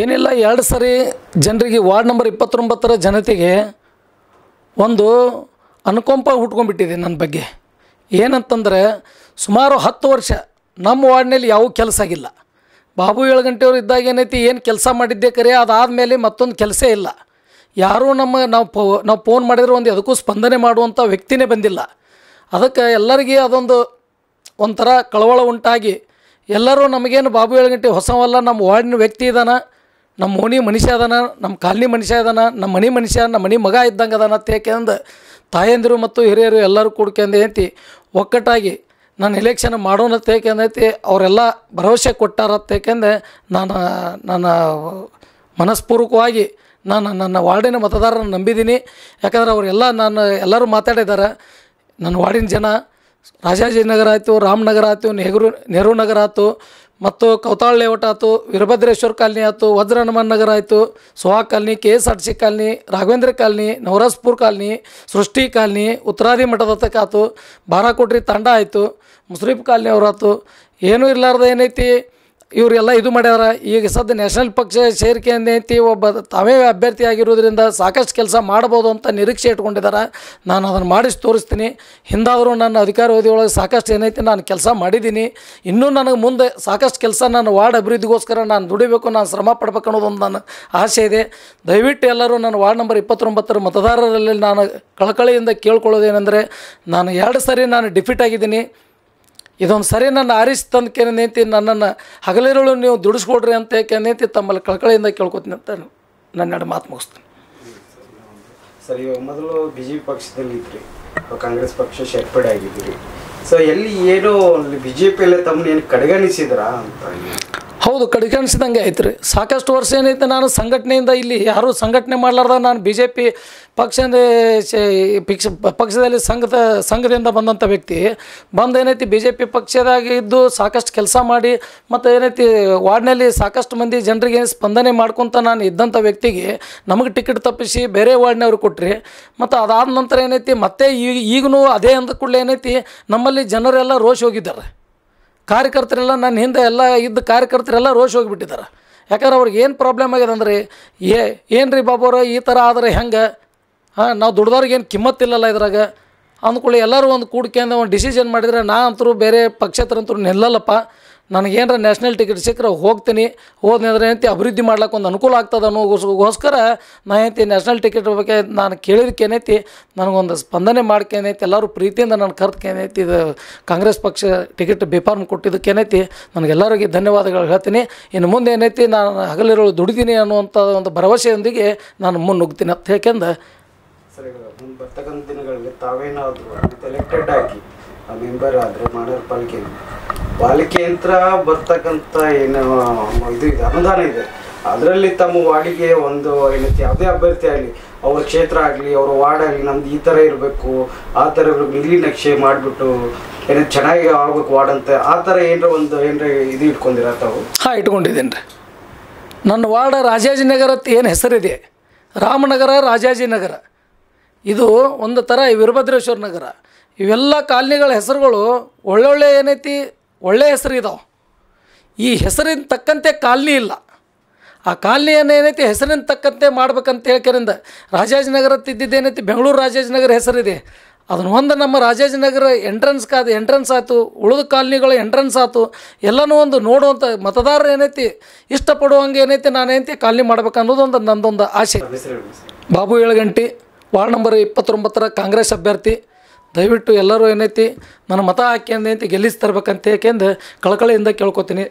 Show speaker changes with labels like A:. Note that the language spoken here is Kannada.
A: ಏನಿಲ್ಲ ಎರಡು ಸರಿ ಜನರಿಗೆ ವಾರ್ಡ್ ನಂಬರ್ ಇಪ್ಪತ್ತೊಂಬತ್ತರ ಜನತೆಗೆ ಒಂದು ಅನುಕಂಪ ಹುಟ್ಕೊಂಡ್ಬಿಟ್ಟಿದೆ ನನ್ನ ಬಗ್ಗೆ ಏನಂತಂದರೆ ಸುಮಾರು ಹತ್ತು ವರ್ಷ ನಮ್ಮ ವಾರ್ಡ್ನಲ್ಲಿ ಯಾವ ಕೆಲಸ ಆಗಿಲ್ಲ ಬಾಬು ಏಳು ಗಂಟೆಯವರು ಇದ್ದಾಗ ಏನೈತಿ ಏನು ಕೆಲಸ ಮಾಡಿದ್ದೆ ಕರೆ ಅದಾದಮೇಲೆ ಮತ್ತೊಂದು ಕೆಲಸ ಇಲ್ಲ ಯಾರೂ ನಮ್ಮ ನಾವು ಪೋ ನಾವು ಫೋನ್ ಮಾಡಿದ್ರೆ ಒಂದು ಅದಕ್ಕೂ ಸ್ಪಂದನೆ ಮಾಡುವಂಥ ವ್ಯಕ್ತಿನೇ ಬಂದಿಲ್ಲ ಅದಕ್ಕೆ ಎಲ್ಲರಿಗೆ ಅದೊಂದು ಒಂಥರ ಕಳವಳ ಉಂಟಾಗಿ ಎಲ್ಲರೂ ನಮಗೇನು ಬಾಬು ಏಳು ಗಂಟೆ ಹೊಸವಲ್ಲ ನಮ್ಮ ವಾರ್ಡಿನ ವ್ಯಕ್ತಿ ಇದ್ದಾನೆ ನಮ್ಮ ಓಣಿ ಮನುಷ್ಯ ಅದಾನ ನಮ್ಮ ಕಾಲನಿ ಮನುಷ್ಯ ಅದಾನ ನಮ್ಮ ಮನೆ ಮನುಷ್ಯ ನಮ್ಮ ಮನೆ ಮಗ ಇದ್ದಂಗೆ ಅದಾನ ಅಂತ ತಾಯಂದಿರು ಮತ್ತು ಹಿರಿಯರು ಎಲ್ಲರೂ ಕೂಡ್ಕೊಂಡು ಏಂತಿ ಒಕ್ಕಟ್ಟಾಗಿ ನಾನು ಎಲೆಕ್ಷನ್ ಮಾಡೋಣ ತೇಕೆಂದೈತಿ ಅವರೆಲ್ಲ ಭರವಸೆ ಕೊಟ್ಟಾರತ್ತ ಏಕೆಂದ್ರೆ ನಾನು ನನ್ನ ಮನಸ್ಪೂರ್ವಕವಾಗಿ ನಾನು ನನ್ನ ವಾರ್ಡಿನ ಮತದಾರರನ್ನು ನಂಬಿದ್ದೀನಿ ಯಾಕಂದ್ರೆ ಅವರೆಲ್ಲ ನಾನು ಎಲ್ಲರೂ ಮಾತಾಡಿದ್ದಾರೆ ನನ್ನ ವಾರ್ಡಿನ ಜನ ರಾಜಾಜಿನಗರ ಆಯಿತು ರಾಮನಗರ ಆಯಿತು ನೆಹರು ನೆಹರು ನಗರ ಆಯಿತು ಮತ್ತು ಕೌತಾಳ್ ಲೇಔಟ್ ಆಯಿತು ವೀರಭದ್ರೇಶ್ವರ ಕಾಲನಿ ಆಯಿತು ವಜ್ರ ಹನುಮಾನ್ ನಗರ ಆಯಿತು Soha colony K S R C colony Raghavendra colony Navrajpur colony Srishti colony Uttaradi ಮಠದ ತಕ್ಕ ಆಯ್ತು ಬಾರಾಕೋಟ್ರಿ ತಾಂಡ ಆಯಿತು ಮುಸ್ರೀಫ್ ಕಾಲನಿ ಅವರಾಯ್ತು ಏನೂ ಇರಲಾರ್ದ ಏನೈತಿ ಇವರೆಲ್ಲ ಇದು ಮಾಡ್ಯಾರ ಈಗ ಸದ್ಯ ನ್ಯಾಷನಲ್ ಪಕ್ಷ ಸೇರಿಕೆಯಂತೆ ಒಬ್ಬ ತಾವೇ ಅಭ್ಯರ್ಥಿ ಆಗಿರೋದ್ರಿಂದ ಸಾಕಷ್ಟು ಕೆಲಸ ಮಾಡ್ಬೋದು ಅಂತ ನಿರೀಕ್ಷೆ ಇಟ್ಕೊಂಡಿದ್ದಾರೆ ನಾನು ಅದನ್ನು ಮಾಡಿಸಿ ತೋರಿಸ್ತೀನಿ ಹಿಂದಾದರೂ ನನ್ನ ಅಧಿಕಾರವಾದಿ ಒಳಗೆ ಸಾಕಷ್ಟು ಏನೈತಿ ನಾನು ಕೆಲಸ ಮಾಡಿದ್ದೀನಿ ಇನ್ನೂ ನನಗೆ ಮುಂದೆ ಸಾಕಷ್ಟು ಕೆಲಸ ನಾನು ವಾರ್ಡ್ ಅಭಿವೃದ್ಧಿಗೋಸ್ಕರ ನಾನು ದುಡಿಬೇಕು ನಾನು ಶ್ರಮ ಪಡ್ಬೇಕು ಅನ್ನೋದೊಂದು ನನ್ನ ಆಸೆ ಇದೆ ದಯವಿಟ್ಟು ಎಲ್ಲರೂ ನನ್ನ ವಾರ್ಡ್ ನಂಬರ್ ಇಪ್ಪತ್ತೊಂಬತ್ತರ ಮತದಾರರಲ್ಲಿ ನಾನು ಕಳಕಳಿಯಿಂದ ಕೇಳ್ಕೊಳ್ಳೋದೇನೆಂದರೆ ನಾನು ಎರಡು ಸರಿ ನಾನು ಡಿಫಿಟ್ ಆಗಿದ್ದೀನಿ ಇದೊಂದು ಸರಿ ನನ್ನ ಆರಿಸಿ ತಂದು ನಿಂತಿ ನನ್ನನ್ನು ಹಗಲಿರೋಳು ನೀವು ದುಡಿಸ್ಕೊಡ್ರಿ ಅಂತ ಯಾಕೆ ತಮ್ಮಲ್ಲಿ ಕಳ್ಕಳಿಯಿಂದ ಕೇಳ್ಕೊತೀನಿ ಅಂತ ನನ್ನೆರಡು ಮಾತು ಮುಗಿಸ್ತೀನಿ
B: ಸರ್ ಇವಾಗ ಮೊದಲು ಬಿ ಜೆ ಪಿ ಪಕ್ಷದಲ್ಲಿ ಇದ್ರಿ ಕಾಂಗ್ರೆಸ್ ಪಕ್ಷ ಸೇರ್ಪಡೆ ಆಗಿದ್ದೀರಿ ಸೊ ಎಲ್ಲಿ ಏನು ಬಿ ಜೆ ಪಿಯಲ್ಲೇ ತಮ್ಮನ್ನ ಏನು ಕಡೆಗಣಿಸಿದ್ರಾ ಅಂತ ಹೌದು ಕಡೆಗಣಿಸಿದಂಗೆ ಐತೆ ರೀ
A: ಸಾಕಷ್ಟು ವರ್ಷ ಏನೈತೆ ನಾನು ಸಂಘಟನೆಯಿಂದ ಇಲ್ಲಿ ಯಾರೂ ಸಂಘಟನೆ ಮಾಡ್ಲಾರ್ದ ನಾನು ಬಿ ಜೆ ಪಿ ಪಕ್ಷದ ಪಿಕ್ಷ ಪಕ್ಷದಲ್ಲಿ ಸಂಘದ ಸಂಘದಿಂದ ಬಂದಂಥ ವ್ಯಕ್ತಿ ಬಂದು ಏನೈತಿ ಬಿ ಜೆ ಪಿ ಪಕ್ಷದಾಗ ಇದ್ದು ಸಾಕಷ್ಟು ಕೆಲಸ ಮಾಡಿ ಮತ್ತು ಏನೈತಿ ವಾರ್ಡ್ನಲ್ಲಿ ಸಾಕಷ್ಟು ಮಂದಿ ಜನರಿಗೆ ಸ್ಪಂದನೆ ಮಾಡ್ಕೊತ ನಾನು ಇದ್ದಂಥ ವ್ಯಕ್ತಿಗೆ ನಮಗೆ ಟಿಕೆಟ್ ತಪ್ಪಿಸಿ ಬೇರೆ ವಾರ್ಡ್ನವ್ರು ಕೊಟ್ಟ್ರಿ ಮತ್ತು ಅದಾದ ನಂತರ ಏನೈತಿ ಮತ್ತೆ ಈಗ ಈಗೂ ಅದೇ ಅಂದ ಕೂಡಲೇ ಏನೈತಿ ನಮ್ಮಲ್ಲಿ ಜನರೆಲ್ಲ ರೋಷ್ ಹೋಗಿದ್ದಾರೆ ಕಾರ್ಯಕರ್ತರೆಲ್ಲ ನನ್ನ ಹಿಂದೆ ಎಲ್ಲ ಇದ್ದ ಕಾರ್ಯಕರ್ತರೆಲ್ಲ ರೋಷ ಹೋಗಿಬಿಟ್ಟಿದ್ದಾರೆ ಯಾಕಂದ್ರೆ ಅವ್ರಿಗೆ ಏನು ಪ್ರಾಬ್ಲಮ್ ಆಗ್ಯದ ಅಂದ್ರೆ ಏ ಏನು ರೀ ಬಾಬೋರ ಈ ಥರ ಆದರೆ ಹೆಂಗೆ ಹಾಂ ನಾವು ದುಡ್ದವ್ರಿಗೆ ಏನು ಕಿಮ್ಮತ್ತಿಲ್ಲಲ್ಲ ಇದ್ರಾಗ ಅಂದ್ಕೊಳ್ಳಿ ಎಲ್ಲರೂ ಒಂದು ಕೂಡಿಕೆಯಿಂದ ಒಂದು ಡಿಸಿಷನ್ ಮಾಡಿದರೆ ನಾ ಅಂತರೂ ಬೇರೆ ಅಂತೂ ನಿಲ್ಲಲ್ಲಪ್ಪ ನನಗೇನಾರ ನ್ಯಾಷನಲ್ ಟಿಕೆಟ್ ಸಿಕ್ಕರೆ ಹೋಗ್ತೀನಿ ಹೋದ್ನೆಂದ್ರೆ ಏನಂತ ಅಭಿವೃದ್ಧಿ ಮಾಡ್ಲಿಕ್ಕೆ ಒಂದು ಅನುಕೂಲ ಆಗ್ತದೆ ಅನ್ನೋಗೋಸ್ಕರ ನಾ ಏನಂತಿ ನ್ಯಾಷನಲ್ ಟಿಕೆಟ್ ಬಗ್ಗೆ ನಾನು ಕೇಳಿದಕ್ಕೆ ಏನೈತಿ ನನಗೊಂದು ಸ್ಪಂದನೆ ಮಾಡ್ಕೇನೈತಿ ಎಲ್ಲರೂ ಪ್ರೀತಿಯಿಂದ ನಾನು ಏನೈತಿ ಇದು ಕಾಂಗ್ರೆಸ್ ಪಕ್ಷ ಟಿಕೆಟ್ ಬೇಫಾರ್ಮ್ ಕೊಟ್ಟಿದ್ದಕ್ಕೆ ಏನೈತಿ ನನಗೆಲ್ಲರಿಗೆ ಧನ್ಯವಾದಗಳು ಹೇಳ್ತೀನಿ ಇನ್ನು ಮುಂದೆ ಏನೈತಿ ನಾನು ಹಗಲಿರೋಳು ದುಡಿದೀನಿ ಅನ್ನುವಂಥ ಒಂದು ಭರವಸೆಯೊಂದಿಗೆ ನಾನು ಮುನ್ನುಗ್ತೀನಿ ಅಂತ ಹೇಳ್ಕೆಂದ
B: ಸರಿ ಬರ್ತಕ್ಕಂಥ ದಿನಗಳಿಗೆ ತಾವೇನಾದರೂ ಎಲೆಕ್ಟೆಡ್ ಆಗಿ ಮೆಂಬರ್ ಆದರೆ ಮಾಡೋರ್ ಪಾಲಿಕೆ ಪಾಲಿಕೆ ಯಂತ್ರ ಬರ್ತಕ್ಕಂಥ ಏನು ಇದು ಇದೆ ಅನುದಾನ ಇದೆ ಅದರಲ್ಲಿ ತಮ್ಮ ವಾರ್ಡಿಗೆ ಒಂದು ಏನೈತಿ ಯಾವುದೇ ಅಭ್ಯರ್ಥಿ ಆಗಲಿ ಅವ್ರ ಕ್ಷೇತ್ರ ಆಗಲಿ ಅವ್ರ ವಾರ್ಡ್ ಆಗಲಿ ನಮ್ದು ಈ ಥರ ಇರಬೇಕು ಆ ಥರ ಇವ್ರಿಗೆ ನಿಧಿ ನಕ್ಷೆ ಮಾಡಿಬಿಟ್ಟು ಏನೋ ಚೆನ್ನಾಗಿ ಆಗ್ಬೇಕು ವಾರ್ಡ್ ಅಂತ ಆ ಥರ ಏನರ ಒಂದು ಏನರ ಇದು ಇಟ್ಕೊಂಡಿರ ತಾವು ಹಾಂ ಇಟ್ಕೊಂಡಿದ್ದೀನಿ ರೀ
A: ನನ್ನ ವಾರ್ಡ್ ರಾಜಾಜಿನಗರ ಏನು ಹೆಸರಿದೆ ರಾಮನಗರ ರಾಜಾಜಿನಗರ ಇದು ಒಂದು ಥರ ವೀರಭದ್ರೇಶ್ವರ ನಗರ ಇವೆಲ್ಲ ಕಾಲನಿಗಳ ಹೆಸರುಗಳು ಒಳ್ಳೊಳ್ಳೆ ಏನೈತಿ ಒಳ್ಳೆಯ ಹೆಸರು ಇದಾವೆ ಈ ಹೆಸರಿನ ತಕ್ಕಂತೆ ಕಾಲನಿ ಇಲ್ಲ ಆ ಕಾಲನಿಯನ್ನು ಏನೈತಿ ಹೆಸರಿನ ತಕ್ಕಂತೆ ಮಾಡ್ಬೇಕಂತ ಹೇಳ್ಕರಿಂದ ರಾಜಾಜನಗರ ತಿದ್ದಿದ್ದೇನೈತಿ ಬೆಂಗಳೂರು ರಾಜಾಜಿನಗರ ಹೆಸರಿದೆ ಅದನ್ನ ಒಂದು ನಮ್ಮ ರಾಜಾಜಿನಗರ ಎಂಟ್ರೆನ್ಸ್ ಕಾದ ಎಂಟ್ರೆನ್ಸ್ ಆಯಿತು ಉಳಿದ ಕಾಲನಿಗಳ ಎಂಟ್ರೆನ್ಸ್ ಆಯಿತು ಎಲ್ಲನೂ ಒಂದು ನೋಡುವಂಥ ಮತದಾರರು ಏನೈತಿ ಇಷ್ಟಪಡುವಂಗೆ ಏನೈತಿ ನಾನು ಏನೈತಿ ಕಾಲನಿ ಮಾಡ್ಬೇಕು ಒಂದು ನಂದೊಂದು ಆಸೆ ಬಾಬು ಏಳು ಗಂಟೆ ವಾರ್ಡ್ ನಂಬರ್ ಇಪ್ಪತ್ತೊಂಬತ್ತರ ಕಾಂಗ್ರೆಸ್ ಅಭ್ಯರ್ಥಿ ದಯವಿಟ್ಟು ಎಲ್ಲರೂ ಏನೈತಿ ನನ್ನ ಮತ ಹಾಕಿ ಗೆಲ್ಲಿಸಿ ತರ್ಬೇಕಂತ ಯಾಕೆಂದು ಕಳಕಳಿಯಿಂದ ಕೇಳ್ಕೊತೀನಿ